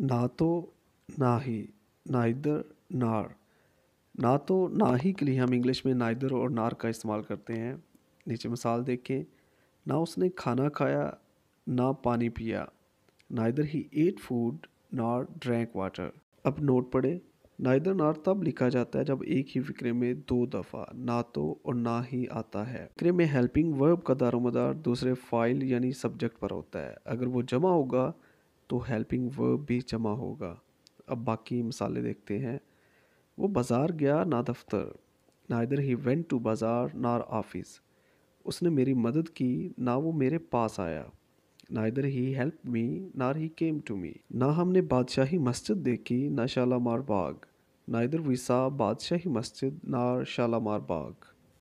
ना तो ना ही ना इधर नार ना तो ना ही के लिए हम इंग्लिश में नाइदर और नार का इस्तेमाल करते हैं नीचे मिसाल देखें ना उसने खाना खाया ना पानी पिया ना इधर ही ate food nor drank water अब नोट पढ़े नाइदर नार तब लिखा जाता है जब एक ही फिक्रे में दो दफ़ा ना तो और ना ही आता है फिक्रे में हेल्पिंग वर्ब का दारोमदार दूसरे फाइल यानी सब्जेक्ट पर होता है अगर वो जमा होगा तो हेल्पिंग वर्ब भी जमा होगा अब बाकी मिसालें देखते हैं वो बाज़ार गया ना दफ्तर ना इधर ही वेंट टू बाज़ार नार ऑफिस उसने मेरी मदद की ना वो मेरे पास आया ना इधर ही हेल्प मी नार ही केम टू मी ना हमने बादशाही मस्जिद देखी ना शालामार बाग ना इधर वी सा बादशाही मस्जिद ना शालामार बाग